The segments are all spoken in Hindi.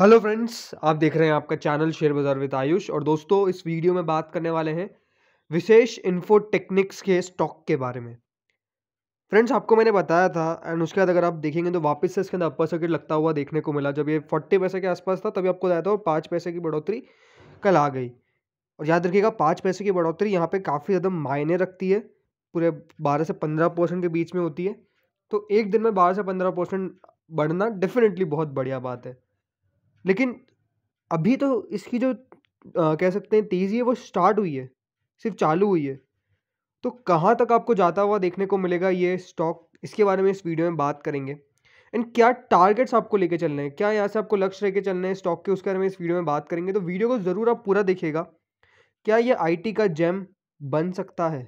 हेलो फ्रेंड्स आप देख रहे हैं आपका चैनल शेयर बाजार विद आयुष और दोस्तों इस वीडियो में बात करने वाले हैं विशेष इन्फो टेक्निक्स के स्टॉक के बारे में फ्रेंड्स आपको मैंने बताया था एंड उसके बाद अगर आप देखेंगे तो वापस से इसके अंदर अपर सर्किट लगता हुआ देखने को मिला जब ये फोर्टी पैसे के आसपास था तभी आपको बताया था और पाँच पैसे की बढ़ोतरी कल आ गई और याद रखिएगा पाँच पैसे की बढ़ोतरी यहाँ पर काफ़ी ज़्यादा मायने रखती है पूरे बारह से पंद्रह के बीच में होती है तो एक दिन में बारह से पंद्रह बढ़ना डेफिनेटली बहुत बढ़िया बात है लेकिन अभी तो इसकी जो आ, कह सकते हैं तेज़ी है वो स्टार्ट हुई है सिर्फ चालू हुई है तो कहाँ तक आपको जाता हुआ देखने को मिलेगा ये स्टॉक इसके बारे में इस वीडियो में बात करेंगे एंड क्या टारगेट्स आपको लेके चलने हैं क्या यहाँ से आपको लक्ष्य लेके चलने हैं स्टॉक के उसके बारे में इस वीडियो में बात करेंगे तो वीडियो को ज़रूर आप पूरा देखिएगा क्या ये आई का जैम बन सकता है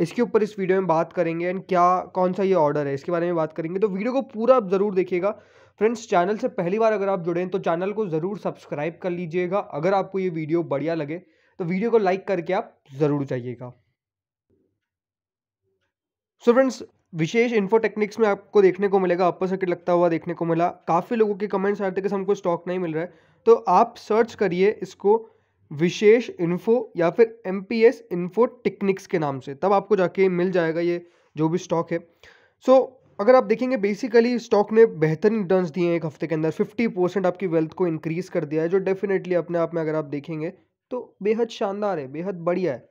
इसके ऊपर इस वीडियो में बात करेंगे एंड क्या कौन सा ये ऑर्डर है इसके बारे में बात करेंगे तो वीडियो को पूरा आप ज़रूर देखिएगा फ्रेंड्स चैनल से पहली बार अगर आप जुड़े हैं तो चैनल को ज़रूर सब्सक्राइब कर लीजिएगा अगर आपको ये वीडियो बढ़िया लगे तो वीडियो को लाइक करके आप ज़रूर जाइएगा सो फ्रेंड्स विशेष इन्फो टेक्निक्स में आपको देखने को मिलेगा अपर सर्किट लगता हुआ देखने को मिला काफ़ी लोगों के कमेंट्स आते थे कि हमको स्टॉक नहीं मिल रहा है तो आप सर्च करिए इसको विशेष इन्फो या फिर M P S Info Technics के नाम से तब आपको जाके मिल जाएगा ये जो भी स्टॉक है सो so, अगर आप देखेंगे बेसिकली स्टॉक ने बेहतरीन रिटर्न दिए हैं एक हफ्ते के अंदर फिफ्टी परसेंट आपकी वेल्थ को इंक्रीज़ कर दिया है जो डेफिनेटली अपने आप में अगर आप देखेंगे तो बेहद शानदार है बेहद बढ़िया है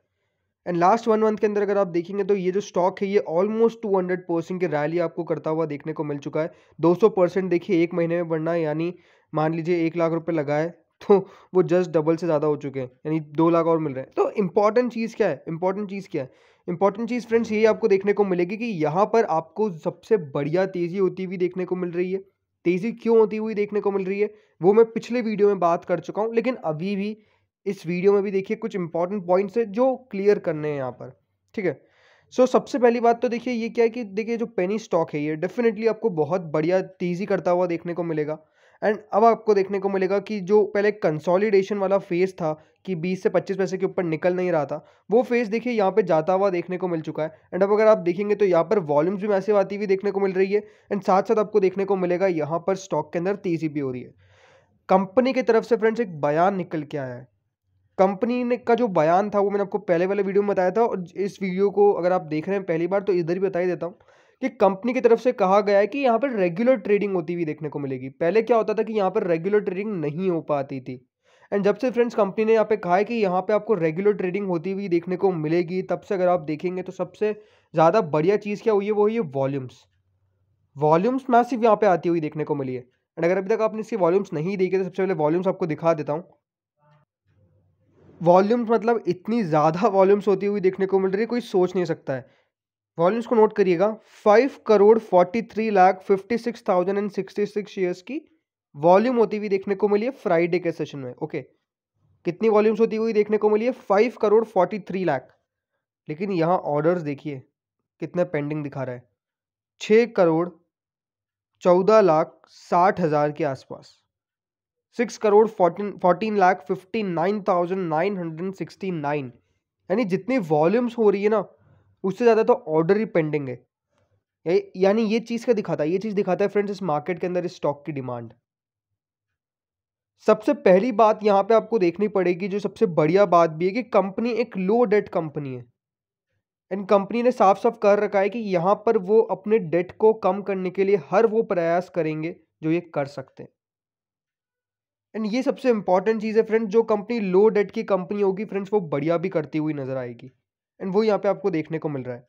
एंड लास्ट वन मंथ के अंदर अगर आप देखेंगे तो ये जो स्टॉक है ये ऑलमोस्ट टू हंड्रेड परसेंट की रैली आपको करता हुआ देखने को मिल चुका है दो सौ परसेंट देखिए एक महीने में बढ़ना यानी मान लीजिए एक लाख रुपये लगाए तो वो जस्ट डबल से ज़्यादा हो चुके हैं यानी दो लाख और मिल रहे हैं तो इंपॉर्टेंट चीज़ क्या है इंपॉर्टेंट चीज़ क्या है इंपॉर्टेंट चीज़ फ्रेंड्स ये आपको देखने को मिलेगी कि यहाँ पर आपको सबसे बढ़िया तेज़ी होती हुई देखने को मिल रही है तेज़ी क्यों होती हुई देखने को मिल रही है वो मैं पिछले वीडियो में बात कर चुका हूँ लेकिन अभी भी इस वीडियो में भी देखिए कुछ इंपॉर्टेंट पॉइंट्स है जो क्लियर करने हैं यहाँ पर ठीक है सो so, सबसे पहली बात तो देखिए ये क्या है कि देखिए जो पेनी स्टॉक है ये डेफिनेटली आपको बहुत बढ़िया तेज़ी करता हुआ देखने को मिलेगा एंड अब आपको देखने को मिलेगा कि जो पहले कंसोलिडेशन वाला फेज़ था कि 20 से 25 पैसे के ऊपर निकल नहीं रहा था वो फेज़ देखिए यहाँ पे जाता हुआ देखने को मिल चुका है एंड अब अगर आप देखेंगे तो यहाँ पर वॉल्यूम्स भी मैसेव आती हुई देखने को मिल रही है एंड साथ साथ आपको देखने को मिलेगा यहाँ पर स्टॉक के अंदर तेज़ी भी हो रही है कंपनी की तरफ से फ्रेंड्स एक बयान निकल के आया है कंपनी ने का जो बयान था वो मैंने आपको पहले वाले वीडियो में बताया था और इस वीडियो को अगर आप देख रहे हैं पहली बार तो इधर भी बता ही देता हूँ कि कंपनी की तरफ से कहा गया है कि यहाँ पर रेगुलर ट्रेडिंग होती हुई देखने को मिलेगी पहले क्या होता था कि यहाँ पर रेगुलर ट्रेडिंग नहीं हो पाती थी एंड जब से फ्रेंड्स कंपनी ने यहाँ पे कहा है कि यहाँ पे आपको रेगुलर ट्रेडिंग होती हुई देखने को मिलेगी तब से अगर आप देखेंगे तो सबसे ज़्यादा बढ़िया चीज़ क्या हुई है वो हुई है वॉल्यूम्स वॉल्यूम्स मैसिव यहाँ पे आती हुई देखने को मिली है एंड अगर अभी तक आपने इसकी वॉल्यूम्स नहीं देखे तो सबसे पहले वॉल्यूम्स आपको दिखा देता हूँ वॉल्यूम्स मतलब इतनी ज़्यादा वॉल्यूम्स होती हुई देखने को मिल रही है कोई सोच नहीं सकता है वॉल्यूम्स को नोट करिएगा five crore forty three lakh fifty six thousand and sixty six shares की वॉल्यूम होती हुई देखने को मिली है फ्राइडे के सेशन में ओके कितनी वॉल्यूम्स होती हुई देखने को मिली है five crore forty three lakh लेकिन यहाँ ऑर्डर्स देखिए कितने पेंडिंग दिखा रहा है छ करोड़ चौदह लाख साठ हज़ार के आसपास six crore fourteen fourteen lakh fifty nine thousand nine hundred sixty nine यानी जितनी वॉल्यूम्स हो रही है ना उससे ज़्यादा तो ऑर्डर ही पेंडिंग है यानी ये चीज़ का दिखाता है ये चीज़ दिखाता है फ्रेंड्स इस मार्केट के अंदर इस स्टॉक की डिमांड सबसे पहली बात यहाँ पे आपको देखनी पड़ेगी जो सबसे बढ़िया बात भी है कि कंपनी एक लो डेट कंपनी है एंड कंपनी ने साफ साफ कर रखा है कि यहाँ पर वो अपने डेट को कम करने के लिए हर वो प्रयास करेंगे जो ये कर सकते हैं एंड ये सबसे इंपॉर्टेंट चीज़ है फ्रेंड्स जो कंपनी लो डेट की कंपनी होगी फ्रेंड्स वो बढ़िया भी करती हुई नज़र आएगी एंड वो यहाँ पे आपको देखने को मिल रहा है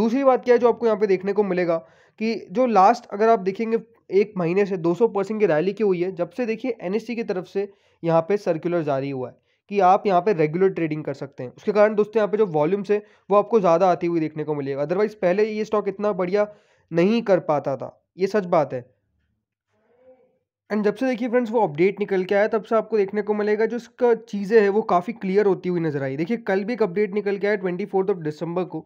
दूसरी बात क्या है जो आपको यहाँ पे देखने को मिलेगा कि जो लास्ट अगर आप देखेंगे एक महीने से 200 परसेंट की रैली की हुई है जब से देखिए एन की तरफ से यहाँ पे सर्कुलर जारी हुआ है कि आप यहाँ पे रेगुलर ट्रेडिंग कर सकते हैं उसके कारण दोस्तों यहाँ पे जो वॉल्यूम्स है वो आपको ज़्यादा आती हुई देखने को मिलेगा अदरवाइज़ पहले ये स्टॉक इतना बढ़िया नहीं कर पाता था ये सच बात है एंड जब से देखिए फ्रेंड्स वो अपडेट निकल के आया तब से आपको देखने को मिलेगा जो उसका चीज़ें है वो काफ़ी क्लियर होती हुई नजर आई देखिए कल भी एक अपडेट निकल के आया ट्वेंटी फोर्थ ऑफ दिसंबर को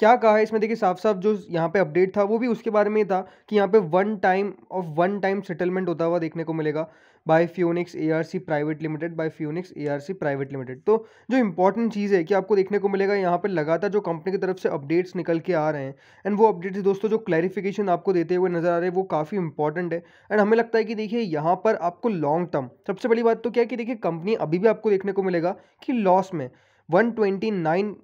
क्या कहा है इसमें देखिए साफ साफ जो यहाँ पे अपडेट था वो भी उसके बारे में था कि यहाँ पे one time of one time settlement होता हुआ देखने को मिलेगा by Phoenix ARC private limited by Phoenix ARC private limited तो जो इंपॉर्टेंट चीज़ है कि आपको देखने को मिलेगा यहाँ पर लगातार जो कंपनी की तरफ से अपडेट्स निकल के आ रहे हैं एंड वो अपडेट्स दोस्तों जो क्लैरिफिकेशन आपको देते हुए नजर आ रहे हैं वो काफ़ी इंपॉर्टेंट है एंड हमें लगता है कि देखिए यहाँ पर आपको लॉन्ग टर्म सबसे बड़ी बात तो क्या है कि देखिए कंपनी अभी भी आपको देखने को मिलेगा कि लॉस में 129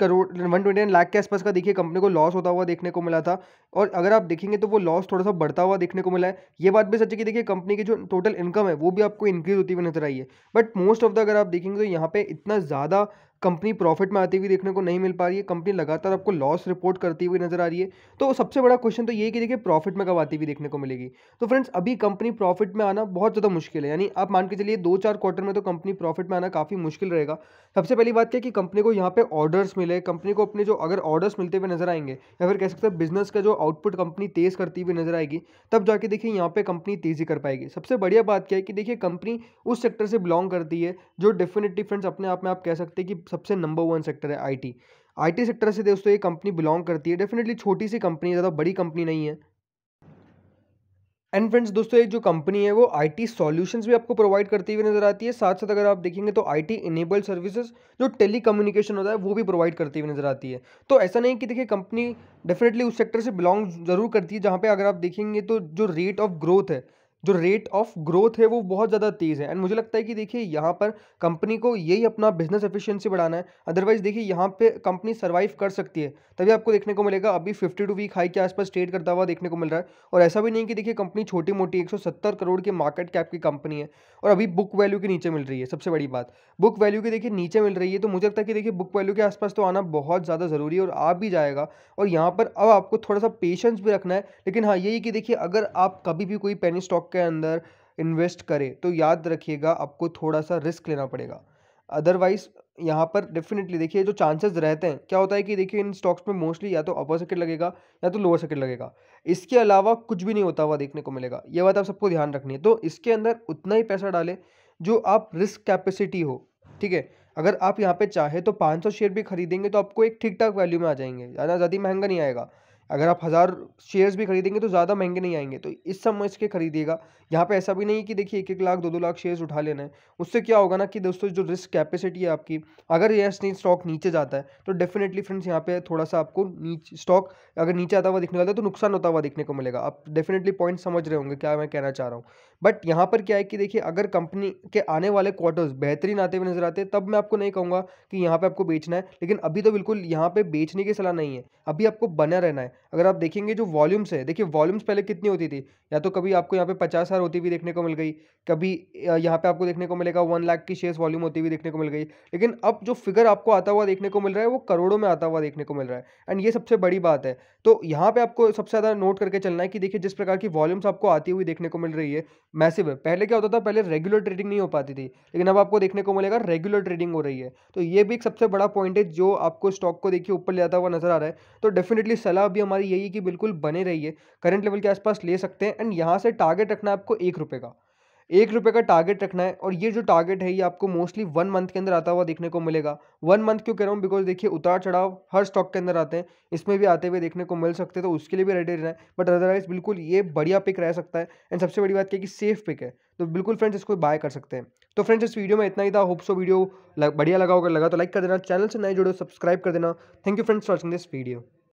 crore one twenty nine lakh के आसपास का देखिए कंपनी को लॉस होता हुआ देखने को मिला था और अगर आप देखेंगे तो वो लॉस थोड़ा सा बढ़ता हुआ देखने को मिला है ये बात भी सच है कि देखिए कंपनी की जो टोटल इनकम है वो भी आपको इंक्रीज होती हुई नजर आई है बट मोस्ट ऑफ द अगर आप देखेंगे तो यहाँ पे इतना ज़्यादा कंपनी प्रॉफिट में आती हुई देखने को नहीं मिल पा रही है कंपनी लगातार आपको लॉस रिपोर्ट करती हुई नजर आ रही है तो सबसे बड़ा क्वेश्चन तो ये कि देखिए प्रॉफिट में कब आती हुई देखने को मिलेगी तो फ्रेंड्स अभी कंपनी प्रॉफिट में आना बहुत ज़्यादा मुश्किल है यानी आप मान के चलिए दो चार क्वार्टर में तो कंपनी प्रॉफिट में आना काफ़ी मुश्किल रहेगा सबसे पहली बात क्या कि कंपनी को यहाँ पर ऑर्डर्स मिले कंपनी को अपने जो अगर ऑर्डर्स मिलते हुए नजर आएंगे या फिर कह सकते हैं बिजनेस का जो आउटपुट कंपनी तेज़ करती हुई नजर आएगी तब जाके देखिए यहाँ पर कंपनी तेज़ी कर पाएगी सबसे बढ़िया बात क्या है कि देखिए कंपनी उस सेक्टर से बिलोंग करती है जो डेफिनेटली फ्रेंड्स अपने आप में आप कह सकते हैं कि सबसे नंबर वन सेक्टर है आईटी आईटी सेक्टर से दोस्तों ये कंपनी बिलोंग करती है डेफिनेटली छोटी सी कंपनी ज़्यादा बड़ी कंपनी नहीं है एंड फ्रेंड्स दोस्तों एक जो कंपनी है वो आईटी सॉल्यूशंस भी आपको प्रोवाइड करती हुई नजर आती है साथ साथ अगर आप देखेंगे तो आईटी इनेबल सर्विसेज जो टेली कम्युनिकेशन होता है वो भी प्रोवाइड करती हुई नजर आती है तो ऐसा नहीं कि देखिए कंपनी डेफिनेटली उस सेक्टर से बिलोंग जरूर करती है जहाँ पे अगर आप देखेंगे तो जो रेट ऑफ ग्रोथ है जो रेट ऑफ ग्रोथ है वो बहुत ज़्यादा तेज़ है एंड मुझे लगता है कि देखिए यहाँ पर कंपनी को यही अपना बिजनेस एफिशिएंसी बढ़ाना है अदरवाइज देखिए यहाँ पे कंपनी सर्वाइव कर सकती है तभी आपको देखने को मिलेगा अभी फिफ्टी टू वीक हाई के आसपास ट्रेड करता हुआ देखने को मिल रहा है और ऐसा भी नहीं कि देखिए कंपनी छोटी मोटी एक करोड़ के मार्केट कैप की कंपनी है और अभी बुक वैल्यू के नीचे मिल रही है सबसे बड़ी बात बुक वैल्यू के देखिए नीचे मिल रही है तो मुझे लगता है कि देखिए बुक वैल्यू के आसपास तो आना बहुत ज़्यादा ज़रूरी है और आ भी जाएगा और यहाँ पर अब आपको थोड़ा सा पेशेंस भी रखना है लेकिन हाँ यही कि देखिए अगर आप कभी भी कोई पेनी स्टॉक के अंदर इन्वेस्ट करें तो याद रखिएगा आपको थोड़ा सा रिस्क लेना पड़ेगा अदरवाइज यहाँ पर डेफिनेटली देखिए जो चांसेस रहते हैं क्या होता है कि देखिए इन स्टॉक्स में मोस्टली या तो अपर सर्किट लगेगा या तो लोअर सर्किट लगेगा इसके अलावा कुछ भी नहीं होता हुआ देखने को मिलेगा ये बात आप सबको ध्यान रखनी है तो इसके अंदर उतना ही पैसा डालें जो आप रिस्क कैपेसिटी हो ठीक है अगर आप यहाँ पर चाहें तो पाँच शेयर भी खरीदेंगे तो आपको एक ठीक ठाक वैल्यू में आ जाएंगे ज़्यादा ज़्यादा महंगा नहीं आएगा अगर आप हज़ार शेयर्स भी खरीदेंगे तो ज़्यादा महंगे नहीं आएंगे तो इस समझ के खरीदिएगा यहाँ पे ऐसा भी नहीं कि देखिए एक एक लाख दो दो लाख शेयर्स उठा लेना है उससे क्या होगा ना कि दोस्तों जो रिस्क कैपेसिटी है आपकी अगर ये स्टॉक नीचे जाता है तो डेफिनेटली फ्रेंड्स यहाँ पे थोड़ा सा आपको नीचे स्टॉक अगर नीचे आता हुआ दिखने लगता है तो नुकसान होता हुआ देखने को मिलेगा आप डेफिनेटली पॉइंट समझ रहे होंगे क्या मैं कहना चाह रहा हूँ बट यहाँ पर क्या है कि देखिए अगर कंपनी के आने वाले क्वार्टर्स बेहतरीन आते हुए नजर आते हैं तब मैं आपको नहीं कहूँगा कि यहाँ पर आपको बेचना है लेकिन अभी तो बिल्कुल यहाँ पर बेचने की सलाह नहीं है अभी आपको बना रहना है अगर आप देखेंगे जो वॉल्यूम्स है देखिए वॉल्यूम्स पहले कितनी होती थी या तो कभी आपको यहाँ पे पचास हज़ार होती हुई देखने को मिल गई कभी यहाँ पे आपको देखने को मिलेगा वन लाख की शेयर्स वॉल्यूम होती हुई देखने को मिल गई लेकिन अब जो फिगर आपको आता हुआ देखने को मिल रहा है वो करोड़ों में आता हुआ देखने को मिल रहा है एंड ये सबसे बड़ी बात है तो यहाँ पर आपको सबसे ज़्यादा नोट करके चलना है कि देखिए जिस प्रकार की वॉल्यूम्स आपको आती हुई देखने को मिल रही है मैसिव पहले क्या होता था पहले रेगुलर ट्रेडिंग नहीं हो पाती थी लेकिन अब आपको देखने को मिलेगा रेगुलर ट्रेडिंग हो रही है तो ये भी एक सबसे बड़ा पॉइंट है जो आपको स्टॉक को देखिए ऊपर ले जाता हुआ नजर आ रहा है तो डेफिनेटली सलाह भी हम हमारी यही है कि बिल्कुल बने रहिए करंट लेवल के आसपास ले सकते हैं एंड यहाँ से टारगेट रखना है आपको एक रुपये का एक रुपये का टारगेट रखना है और ये जो टारगेट है ये आपको मोस्टली वन मंथ के अंदर आता हुआ देखने को मिलेगा वन मंथ क्यों कह रहा हूँ बिकॉज देखिए उतार चढ़ाव हर स्टॉक के अंदर आते हैं इसमें भी आते हुए देखने को मिल सकते हैं तो उसके लिए भी रेडी रहना है बट अदरवाइज बिल्कुल ये बढ़िया पिक रह सकता है एंड सबसे बड़ी बात क्या कि सेफ पिक है तो बिल्कुल फ्रेंड्स इसको बाय कर सकते हैं तो फ्रेंड्स इस वीडियो में इतना ही था होप सो वीडियो बढ़िया लगा होगा लगा तो लाइक कर देना चैनल से नए जुड़े सब्सक्राइब कर देना thank you friends watching this video